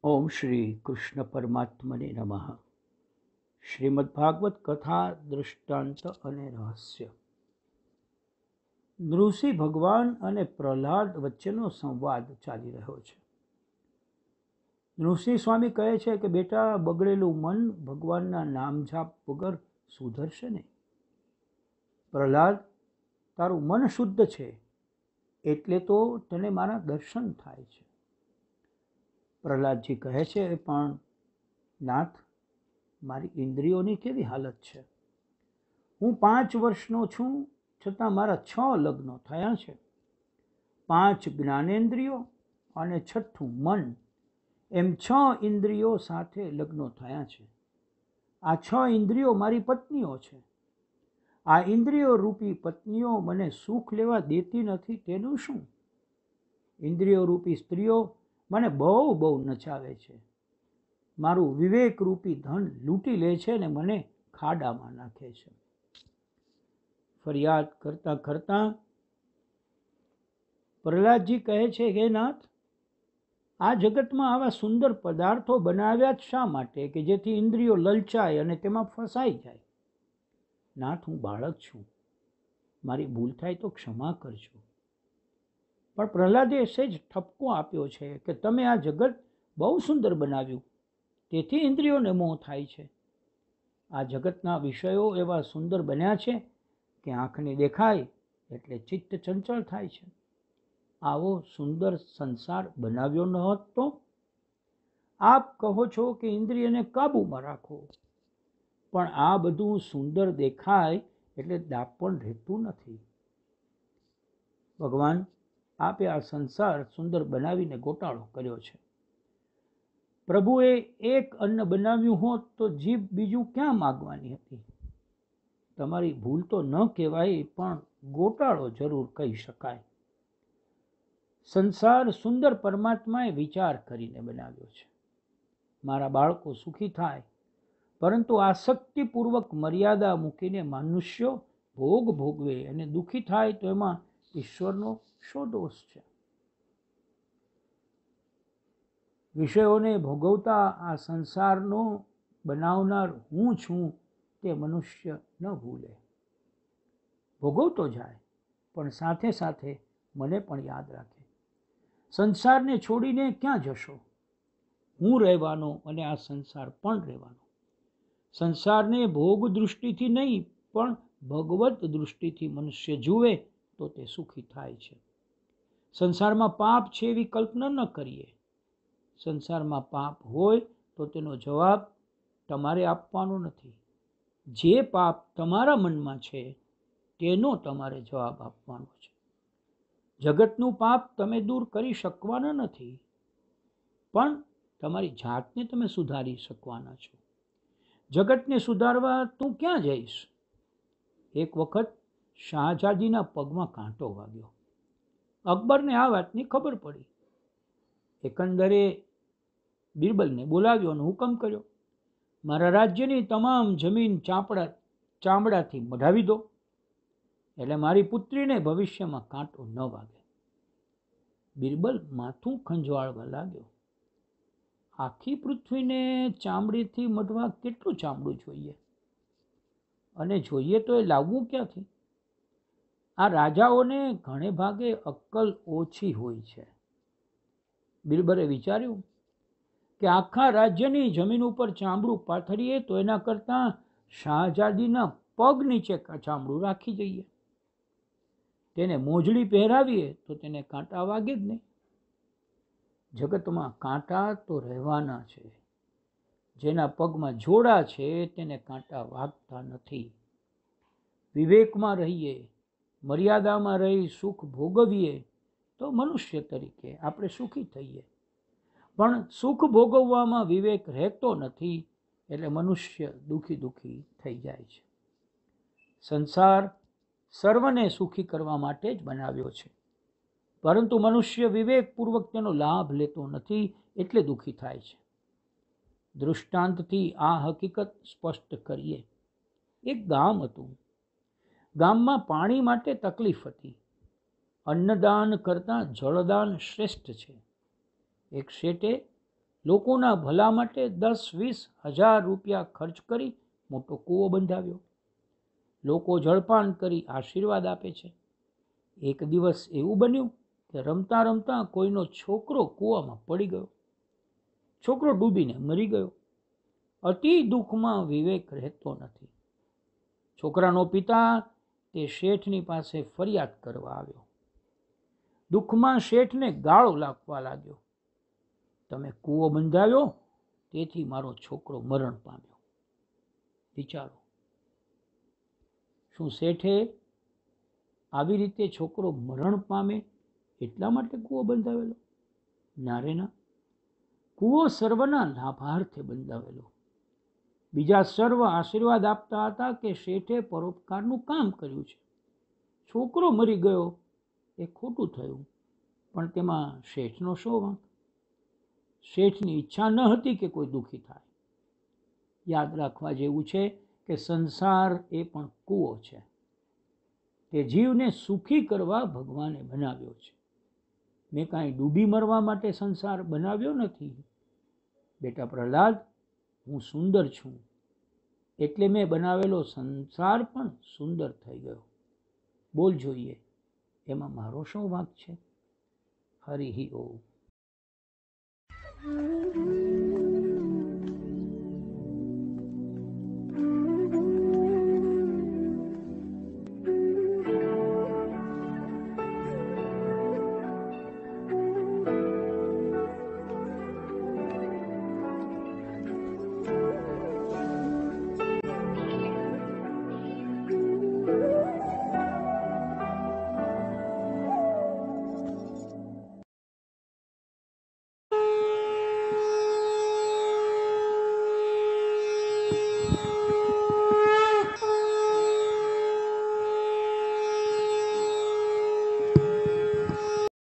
ઓમ શ્રી કૃષ્ણ પરમાત્મને નમઃ શ્રીમદ ભાગવત કથા દૃષ્ટાંત અને રહસ્ય નૃષિ ભગવાન અને પ્રહલાદ વચ્ચેનો સંવાદ ચાલી રહ્યો છે નૃષિ સ્વામી કહે છે કે બેટા બગડેલું મન ભગવાનના નામ જાપ વગર સુધરશે નહીં પ્રહલાદ તારું મન શુદ્ધ છે એટલે તો તને મારા દર્શન થાય છે પ્રહલાદજી કહે છે પણ નાથ મારી ઇન્દ્રિયોની કેવી હાલત છે હું પાંચ વર્ષનો છું છતાં મારા છ લગ્નો થયા છે પાંચ જ્ઞાનેન્દ્રિયો અને છઠ્ઠું મન એમ છ ઇન્દ્રિયો સાથે લગ્નો થયા છે આ છ ઇન્દ્રિયો મારી પત્નીઓ છે આ ઇન્દ્રિયો રૂપી પત્નીઓ મને સુખ લેવા દેતી નથી તેનું શું ઇન્દ્રિયો રૂપી સ્ત્રીઓ મને બહુ બહુ નચાવે છે મારું વિવેકરૂપી ધન લૂંટી લે છે ને મને ખાડામાં નાખે છે ફરિયાદ કરતાં કરતાં પ્રહલાદજી કહે છે હે નાથ આ જગતમાં આવા સુંદર પદાર્થો બનાવ્યા જ શા માટે કે જેથી ઇન્દ્રિયો લલચાય અને તેમાં ફસાઈ જાય નાથ હું બાળક છું મારી ભૂલ થાય તો ક્ષમા કરજો પણ પ્રહલાદે સહેજ ઠપકો આપ્યો છે કે તમે આ જગત બહુ સુંદર બનાવ્યું તેથી ઇન્દ્રિયોને મોહ થાય છે આ જગતના વિષયો એવા સુંદર બન્યા છે કે આંખને દેખાય એટલે ચિત્ત ચંચળ થાય છે આવો સુંદર સંસાર બનાવ્યો ન હોત તો આપ કહો છો કે ઇન્દ્રિયને કાબૂમાં રાખો પણ આ બધું સુંદર દેખાય એટલે દાપણ રહેતું નથી ભગવાન આપે આ સંસાર સુંદર બનાવીને ગોટાળો કર્યો છે પ્રભુએ એક અન્ન બનાવ્યું હોત તો જીભ બીજું ક્યાં માગવાની હતી તમારી ભૂલ તો ન કહેવાય પણ ગોટાળો જરૂર કહી શકાય સંસાર સુંદર પરમાત્માએ વિચાર કરીને બનાવ્યો છે મારા બાળકો સુખી થાય પરંતુ આસક્તિપૂર્વક મર્યાદા મૂકીને મનુષ્યો ભોગ ભોગવે અને દુઃખી થાય તો એમાં ઈશ્વરનો શો દોષ છે વિષયોને ભોગવતા આ સંસારનો બનાવનાર હું છું તે મનુષ્ય ન ભૂલે ભોગવતો જાય પણ સાથે સાથે મને પણ યાદ રાખે સંસારને છોડીને ક્યાં જશો હું રહેવાનો અને આ સંસાર પણ રહેવાનો સંસારને ભોગ દૃષ્ટિથી નહીં પણ ભગવત દૃષ્ટિથી મનુષ્ય જુએ તો તે સુખી થાય છે સંસારમાં પાપ છે એવી કલ્પના ન કરીએ સંસારમાં પાપ હોય તો તેનો જવાબ તમારે આપવાનો નથી જે પાપ તમારા મનમાં છે તેનો તમારે જવાબ આપવાનો છે જગતનું પાપ તમે દૂર કરી શકવાના નથી પણ તમારી જાતને તમે સુધારી શકવાના છો જગતને સુધારવા તું ક્યાં જઈશ એક વખત શાહજાદીના પગમાં કાંટો વાગ્યો અકબરને આ વાતની ખબર પડી એકંદરે બિરબલને બોલાવ્યો અને હુકમ કર્યો મારા રાજ્યની તમામ જમીન ચાપડા ચામડાથી મઢાવી દો એટલે મારી પુત્રીને ભવિષ્યમાં કાંટો ન વાગે બિરબલ માથું ખંજવાળવા લાગ્યો આખી પૃથ્વીને ચામડીથી મઢવા કેટલું ચામડું જોઈએ અને જોઈએ તો એ લાવવું ક્યાંથી આ રાજાઓને ઘણે ભાગે અક્કલ ઓછી હોય છે બિરબરે વિચાર્યું કે આખા રાજ્યની જમીન ઉપર ચામડું પાથરીએ તો એના કરતાં શાહજાદીના પગ નીચે ચામડું રાખી જઈએ તેને મોજડી પહેરાવીએ તો તેને કાંટા વાગે જ નહીં જગતમાં કાંટા તો રહેવાના છે જેના પગમાં જોડા છે તેને કાંટા વાગતા નથી વિવેકમાં રહીએ મર્યાદામાં રહી સુખ ભોગવીએ તો મનુષ્ય તરીકે આપણે સુખી થઈએ પણ સુખ ભોગવવામાં વિવેક રહેતો નથી એટલે મનુષ્ય દુઃખી દુઃખી થઈ જાય છે સંસાર સર્વને સુખી કરવા માટે જ બનાવ્યો છે પરંતુ મનુષ્ય વિવેકપૂર્વક તેનો લાભ લેતો નથી એટલે દુઃખી થાય છે દૃષ્ટાંતથી આ હકીકત સ્પષ્ટ કરીએ એક ગામ હતું ગામમાં પાણી માટે તકલીફ હતી અન્નદાન કરતાં જળદાન શ્રેષ્ઠ છે એક શેઠે લોકોના ભલા માટે દસ વીસ હજાર રૂપિયા ખર્ચ કરી મોટો કૂવો બંધાવ્યો લોકો જળપાન કરી આશીર્વાદ આપે છે એક દિવસ એવું બન્યું કે રમતા રમતા કોઈનો છોકરો કૂવામાં પડી ગયો છોકરો ડૂબીને મરી ગયો અતિ દુઃખમાં વિવેક રહેતો નથી છોકરાનો પિતા તે શેઠની પાસે ફરિયાદ કરવા આવ્યો દુઃખમાં શેઠને ગાળો લાગવા લાગ્યો તમે કૂવો બંધાવ્યો તેથી મારો છોકરો મરણ પામ્યો વિચારો શું શેઠે આવી રીતે છોકરો મરણ પામે એટલા માટે કૂવો બંધાવેલો ના રે ના કૂવો સર્વના લાભાર્થે બંધાવેલો બીજા સર્વ આશીર્વાદ આપતા હતા કે શેઠે પરોપકારનું કામ કર્યું છે છોકરો મરી ગયો એ ખોટું થયું પણ તેમાં શેઠનો શો વાંક શેઠની ઈચ્છા ન હતી કે કોઈ દુઃખી થાય યાદ રાખવા જેવું છે કે સંસાર એ પણ કૂવો છે તે જીવને સુખી કરવા ભગવાને બનાવ્યો છે મેં કાંઈ ડૂબી મરવા માટે સંસાર બનાવ્યો નથી બેટા પ્રહલાદ હું સુંદર છું એટલે મેં બનાવેલો સંસાર પણ સુંદર થઈ ગયો બોલ જોઈએ એમાં મારો શું વાંક છે હરિ ઓમ